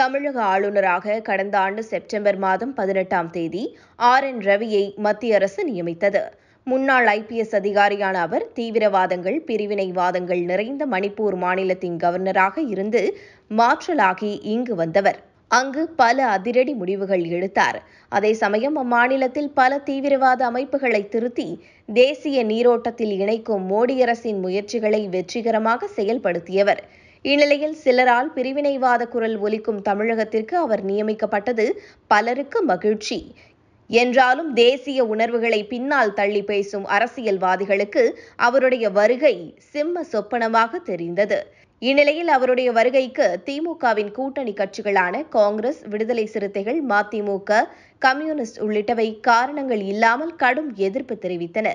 தமிழக ஆளுநராக கடந்த ஆண்டு செப்டம்பர் மாதம் பதினெட்டாம் தேதி ஆர் என் ரவியை மத்திய அரசு நியமித்தது முன்னாள் ஐ பி எஸ் அதிகாரியான அவர் தீவிரவாதங்கள் பிரிவினைவாதங்கள் நிறைந்த மணிப்பூர் மாநிலத்தின் கவர்னராக இருந்து மாற்றலாகி இங்கு வந்தவர் அங்கு பல அதிரடி முடிவுகள் எடுத்தார் அதே சமயம் அம்மாநிலத்தில் பல தீவிரவாத அமைப்புகளை திருத்தி தேசிய நீரோட்டத்தில் இணைக்கும் மோடி அரசின் முயற்சிகளை வெற்றிகரமாக செயல்படுத்தியவர் இந்நிலையில் சிலரால் பிரிவினைவாத குரல் ஒலிக்கும் தமிழகத்திற்கு அவர் நியமிக்கப்பட்டது பலருக்கு மகிழ்ச்சி என்றாலும் தேசிய உணர்வுகளை பின்னால் தள்ளி பேசும் அரசியல்வாதிகளுக்கு அவருடைய வருகை சிம்ம சொப்பனமாக தெரிந்தது இந்நிலையில் அவருடைய வருகைக்கு திமுகவின் கூட்டணி கட்சிகளான காங்கிரஸ் விடுதலை சிறுத்தைகள் மதிமுக கம்யூனிஸ்ட் உள்ளிட்டவை காரணங்கள் இல்லாமல் கடும் எதிர்ப்பு தெரிவித்தன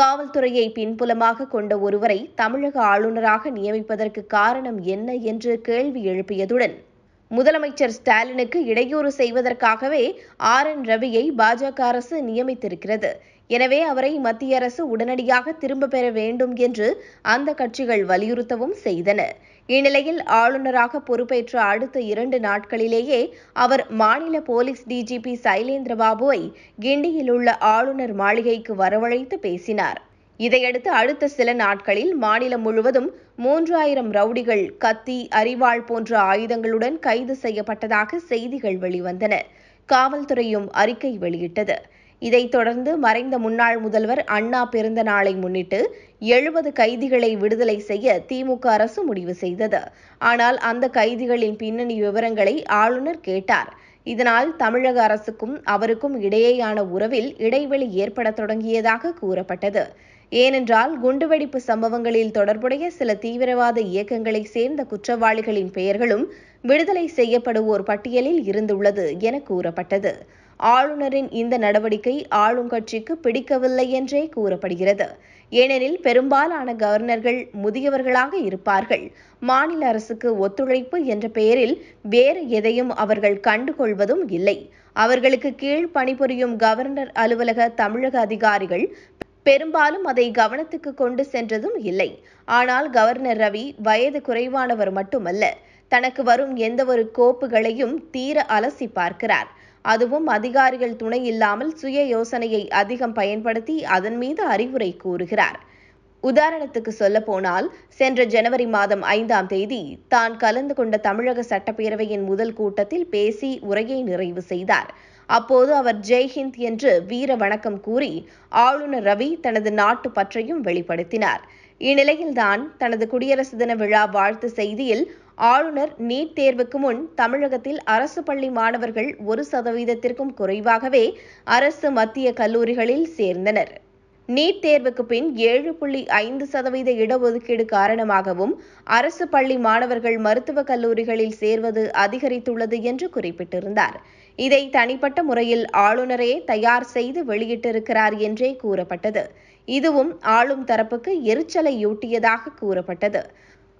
காவல்துறையை பின்புலமாக கொண்ட ஒருவரை தமிழக ஆளுநராக நியமிப்பதற்கு காரணம் என்ன என்று கேள்வி எழுப்பியதுடன் முதலமைச்சர் ஸ்டாலினுக்கு இடையூறு செய்வதற்காகவே ஆர் என் ரவியை பாஜக அரசு நியமித்திருக்கிறது எனவே அவரை மத்திய அரசு உடனடியாக திரும்ப பெற வேண்டும் என்று அந்த கட்சிகள் வலியுறுத்தவும் செய்தன இந்நிலையில் ஆளுநராக பொறுப்பேற்ற அடுத்த இரண்டு நாட்களிலேயே அவர் மாநில போலீஸ் டிஜிபி சைலேந்திர பாபுவை கிண்டியில் உள்ள ஆளுநர் மாளிகைக்கு வரவழைத்து பேசினார் இதையடுத்து அடுத்த சில நாட்களில் மாநிலம் முழுவதும் மூன்று ஆயிரம் ரவுடிகள் கத்தி அரிவாள் போன்ற ஆயுதங்களுடன் கைது செய்யப்பட்டதாக செய்திகள் வெளிவந்தன காவல்துறையும் அறிக்கை வெளியிட்டது இதைத் தொடர்ந்து மறைந்த முன்னாள் முதல்வர் அண்ணா பிறந்த நாளை முன்னிட்டு எழுபது கைதிகளை விடுதலை செய்ய திமுக அரசு முடிவு செய்தது ஆனால் அந்த கைதிகளின் பின்னணி விவரங்களை ஆளுநர் கேட்டார் இதனால் தமிழக அரசுக்கும் அவருக்கும் இடையேயான உறவில் இடைவெளி ஏற்படத் தொடங்கியதாக கூறப்பட்டது ஏனென்றால் குண்டுவெடிப்பு சம்பவங்களில் தொடர்புடைய சில தீவிரவாத இயக்கங்களை சேர்ந்த குற்றவாளிகளின் பெயர்களும் விடுதலை செய்யப்படுவோர் பட்டியலில் இருந்துள்ளது என கூறப்பட்டது ஆளுநரின் இந்த நடவடிக்கை ஆளுங்கட்சிக்கு பிடிக்கவில்லை என்றே கூறப்படுகிறது ஏனெனில் பெரும்பாலான கவர்னர்கள் முதியவர்களாக இருப்பார்கள் மாநில அரசுக்கு ஒத்துழைப்பு என்ற பெயரில் வேறு எதையும் அவர்கள் கண்டுகொள்வதும் இல்லை அவர்களுக்கு கீழ் பணிபுரியும் கவர்னர் அலுவலக தமிழக அதிகாரிகள் பெரும்பாலும் அதை கவனத்துக்கு கொண்டு சென்றதும் இல்லை ஆனால் கவர்னர் ரவி வயது குறைவானவர் மட்டுமல்ல தனக்கு வரும் எந்தவொரு கோப்புகளையும் தீர அலசி பார்க்கிறார் அதுவும் அதிகாரிகள் துணை இல்லாமல் சுய யோசனையை அதிகம் பயன்படுத்தி அதன் மீது அறிவுரை கூறுகிறார் உதாரணத்துக்கு சொல்ல போனால் சென்ற ஜனவரி மாதம் ஐந்தாம் தேதி தான் கலந்து கொண்ட தமிழக சட்டப்பேரவையின் முதல் கூட்டத்தில் பேசி உரையை நிறைவு செய்தார் அப்போது அவர் ஜெய்ஹிந்த் என்று வீர வணக்கம் கூறி ஆளுநர் ரவி தனது நாட்டு பற்றையும் வெளிப்படுத்தினார் இந்நிலையில்தான் தனது குடியரசு தின விழா வாழ்த்து செய்தியில் ஆளுநர் நீட் தேர்வுக்கு முன் தமிழகத்தில் அரசு பள்ளி மாணவர்கள் ஒரு சதவீதத்திற்கும் குறைவாகவே அரசு மத்திய கல்லூரிகளில் சேர்ந்தனர் நீட் தேர்வுக்கு பின் ஏழு புள்ளி ஐந்து சதவீத இடஒதுக்கீடு காரணமாகவும் அரசு பள்ளி மாணவர்கள் மருத்துவக் கல்லூரிகளில் சேர்வது அதிகரித்துள்ளது என்று குறிப்பிட்டிருந்தார் இதை தனிப்பட்ட முறையில் ஆளுநரே தயார் செய்து வெளியிட்டிருக்கிறார் என்றே கூறப்பட்டது இதுவும் ஆளும் தரப்புக்கு எரிச்சலை யூட்டியதாக கூறப்பட்டது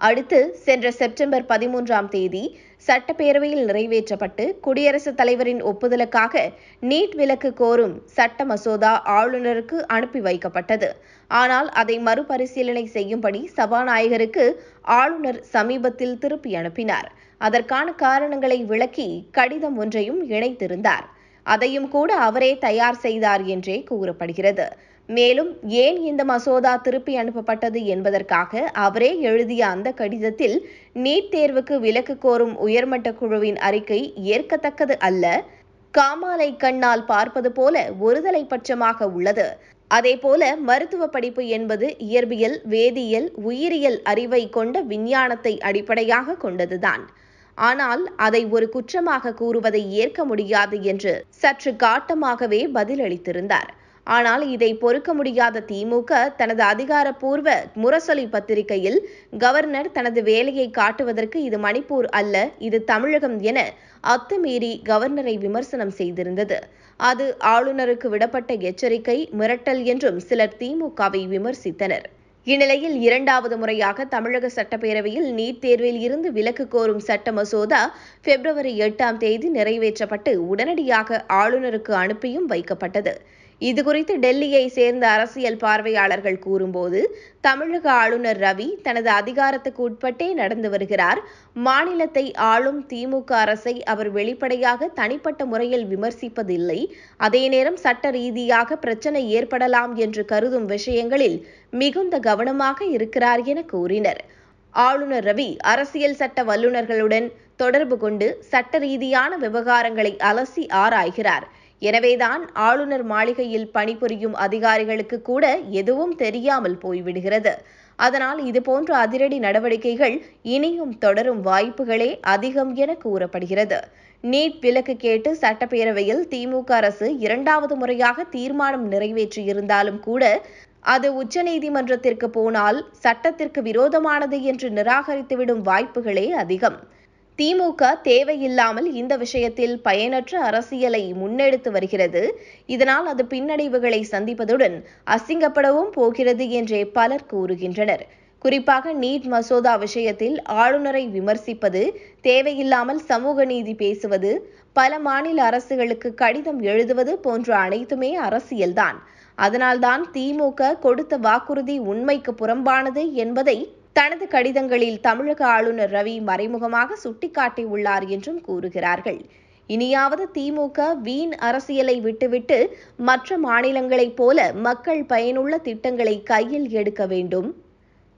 அடுத்து சென்ற செப்டம்பர் பதிமூன்றாம் தேதி சட்டப்பேரவையில் நிறைவேற்றப்பட்டு குடியரசுத் தலைவரின் ஒப்புதலுக்காக நீட் விலக்கு கோரும் சட்ட மசோதா ஆளுநருக்கு அனுப்பி வைக்கப்பட்டது ஆனால் அதை மறுபரிசீலனை செய்யும்படி சபாநாயகருக்கு ஆளுநர் சமீபத்தில் திருப்பி அனுப்பினார் அதற்கான காரணங்களை விளக்கி கடிதம் ஒன்றையும் இணைத்திருந்தார் அதையும் கூட அவரே தயார் செய்தார் என்றே கூறப்படுகிறது மேலும் ஏன் இந்த மசோதா திருப்பி அனுப்பப்பட்டது என்பதற்காக அவரே எழுதிய அந்த கடிதத்தில் நீட் தேர்வுக்கு விலக்கு கோரும் உயர்மட்ட குழுவின் அறிக்கை ஏற்கத்தக்கது அல்ல காமாலை கண்ணால் பார்ப்பது போல ஒருதலை பட்சமாக உள்ளது அதேபோல மருத்துவ படிப்பு என்பது இயற்பியல் வேதியியல் உயிரியல் அறிவை கொண்ட விஞ்ஞானத்தை அடிப்படையாக கொண்டதுதான் ஆனால் அதை ஒரு குற்றமாக கூறுவதை ஏற்க முடியாது என்று சற்று காட்டமாகவே பதிலளித்திருந்தார் ஆனால் இதை பொறுக்க முடியாத திமுக தனது அதிகாரப்பூர்வ முரசொலி பத்திரிகையில் கவர்னர் தனது வேலையை காட்டுவதற்கு இது மணிப்பூர் அல்ல இது தமிழகம் என அத்துமீறி கவர்னரை விமர்சனம் செய்திருந்தது அது ஆளுநருக்கு விடப்பட்ட எச்சரிக்கை மிரட்டல் என்றும் சிலர் திமுகவை விமர்சித்தனர் இந்நிலையில் இரண்டாவது முறையாக தமிழக சட்டப்பேரவையில் நீட் தேர்வில் இருந்து விலக்கு கோரும் சட்ட மசோதா பிப்ரவரி எட்டாம் தேதி நிறைவேற்றப்பட்டு உடனடியாக ஆளுநருக்கு அனுப்பியும் வைக்கப்பட்டது இதுகுறித்து டெல்லியை சேர்ந்த அரசியல் பார்வையாளர்கள் கூறும்போது தமிழக ஆளுநர் ரவி தனது அதிகாரத்துக்கு உட்பட்டே நடந்து வருகிறார் மாநிலத்தை ஆளும் திமுக அரசை அவர் வெளிப்படையாக தனிப்பட்ட முறையில் விமர்சிப்பதில்லை அதே நேரம் சட்ட ரீதியாக பிரச்சனை ஏற்படலாம் என்று கருதும் விஷயங்களில் மிகுந்த கவனமாக இருக்கிறார் என கூறினர் ஆளுநர் ரவி அரசியல் சட்ட வல்லுநர்களுடன் தொடர்பு கொண்டு சட்ட ரீதியான விவகாரங்களை அலசி ஆராய்கிறார் எனவேதான் ஆளுநர் மாளிகையில் பணிபுரியும் அதிகாரிகளுக்கு கூட எதுவும் தெரியாமல் போய்விடுகிறது அதனால் இதுபோன்ற அதிரடி நடவடிக்கைகள் இனியும் தொடரும் வாய்ப்புகளே அதிகம் என கூறப்படுகிறது நீட் விலக்கு கேட்டு சட்டப்பேரவையில் திமுக அரசு இரண்டாவது முறையாக தீர்மானம் நிறைவேற்றியிருந்தாலும் கூட அது உச்சநீதிமன்றத்திற்கு போனால் சட்டத்திற்கு விரோதமானது என்று நிராகரித்துவிடும் வாய்ப்புகளே அதிகம் திமுக தேவையில்லாமல் இந்த விஷயத்தில் பயனற்ற அரசியலை முன்னெடுத்து வருகிறது இதனால் அது பின்னடைவுகளை சந்திப்பதுடன் அசிங்கப்படவும் போகிறது என்றே பலர் கூறுகின்றனர் குறிப்பாக நீட் மசோதா விஷயத்தில் ஆளுநரை விமர்சிப்பது தேவையில்லாமல் சமூக நீதி பேசுவது பல மாநில அரசுகளுக்கு கடிதம் எழுதுவது போன்ற அனைத்துமே அரசியல்தான் அதனால்தான் திமுக கொடுத்த வாக்குறுதி உண்மைக்கு புறம்பானது என்பதை தனது கடிதங்களில் தமிழக ஆளுநர் ரவி மறைமுகமாக சுட்டிக்காட்டியுள்ளார் என்றும் கூறுகிறார்கள் இனியாவது திமுக வீண் அரசியலை விட்டுவிட்டு மற்ற மாநிலங்களைப் போல மக்கள் பயனுள்ள திட்டங்களை கையில் எடுக்க வேண்டும்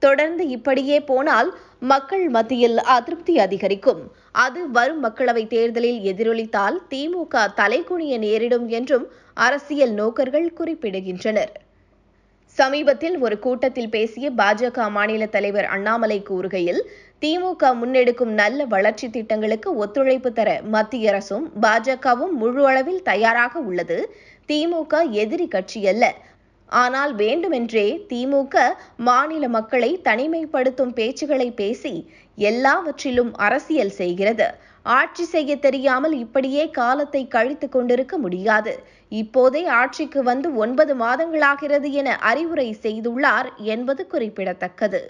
தொடர்ந்து இப்படியே போனால் மக்கள் மத்தியில் அதிருப்தி அதிகரிக்கும் அது வரும் மக்களவைத் தேர்தலில் எதிரொலித்தால் திமுக தலைகுனிய நேரிடும் என்றும் அரசியல் நோக்கர்கள் குறிப்பிடுகின்றனர் சமீபத்தில் ஒரு கூட்டத்தில் பேசிய பாஜக மாநில தலைவர் அண்ணாமலை கூறுகையில் திமுக முன்னெடுக்கும் நல்ல வளர்ச்சி திட்டங்களுக்கு ஒத்துழைப்பு தர மத்திய அரசும் பாஜகவும் முழு அளவில் தயாராக உள்ளது திமுக எதிரி கட்சி அல்ல ஆனால் வேண்டுமென்றே திமுக மாநில மக்களை தனிமைப்படுத்தும் பேச்சுகளை பேசி எல்லாவற்றிலும் அரசியல் செய்கிறது ஆட்சி செய்ய தெரியாமல் இப்படியே காலத்தை கழித்து கொண்டிருக்க முடியாது இப்போதே ஆட்சிக்கு வந்து ஒன்பது மாதங்களாகிறது என அறிவுரை செய்துள்ளார் என்பது குறிப்பிடத்தக்கது